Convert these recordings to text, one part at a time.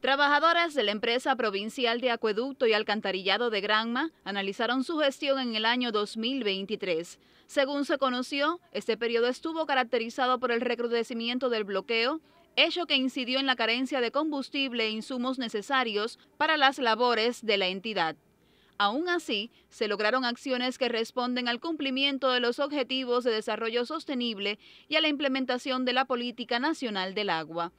Trabajadoras de la empresa provincial de acueducto y alcantarillado de Granma analizaron su gestión en el año 2023. Según se conoció, este periodo estuvo caracterizado por el recrudecimiento del bloqueo, hecho que incidió en la carencia de combustible e insumos necesarios para las labores de la entidad. Aún así, se lograron acciones que responden al cumplimiento de los Objetivos de Desarrollo Sostenible y a la implementación de la Política Nacional del Agua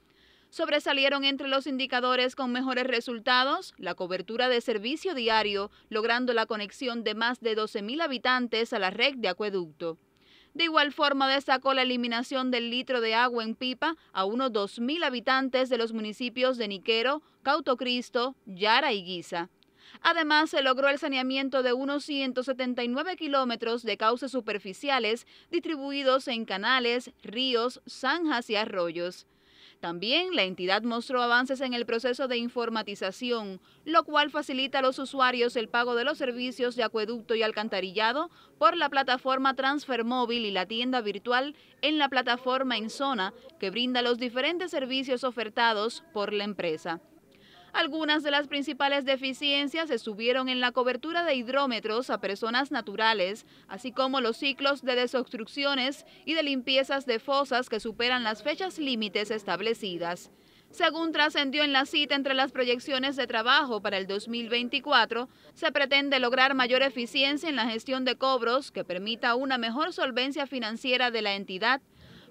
sobresalieron entre los indicadores con mejores resultados la cobertura de servicio diario, logrando la conexión de más de 12.000 habitantes a la red de acueducto. De igual forma destacó la eliminación del litro de agua en pipa a unos 2.000 habitantes de los municipios de Niquero, Cautocristo, Yara y Guisa. Además, se logró el saneamiento de unos 179 kilómetros de cauces superficiales distribuidos en canales, ríos, zanjas y arroyos. También la entidad mostró avances en el proceso de informatización, lo cual facilita a los usuarios el pago de los servicios de acueducto y alcantarillado por la plataforma Transfer Móvil y la tienda virtual en la plataforma en zona que brinda los diferentes servicios ofertados por la empresa. Algunas de las principales deficiencias se subieron en la cobertura de hidrómetros a personas naturales, así como los ciclos de desobstrucciones y de limpiezas de fosas que superan las fechas límites establecidas. Según trascendió en la cita entre las proyecciones de trabajo para el 2024, se pretende lograr mayor eficiencia en la gestión de cobros que permita una mejor solvencia financiera de la entidad,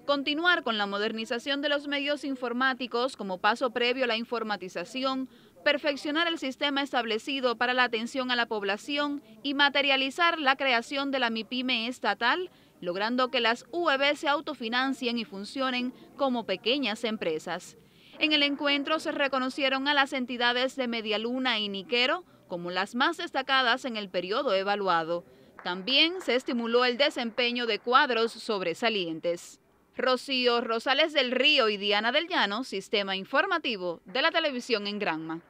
continuar con la modernización de los medios informáticos como paso previo a la informatización, perfeccionar el sistema establecido para la atención a la población y materializar la creación de la MIPIME estatal, logrando que las UEB se autofinancien y funcionen como pequeñas empresas. En el encuentro se reconocieron a las entidades de Medialuna y Niquero como las más destacadas en el periodo evaluado. También se estimuló el desempeño de cuadros sobresalientes. Rocío Rosales del Río y Diana del Llano, Sistema Informativo de la Televisión en Granma.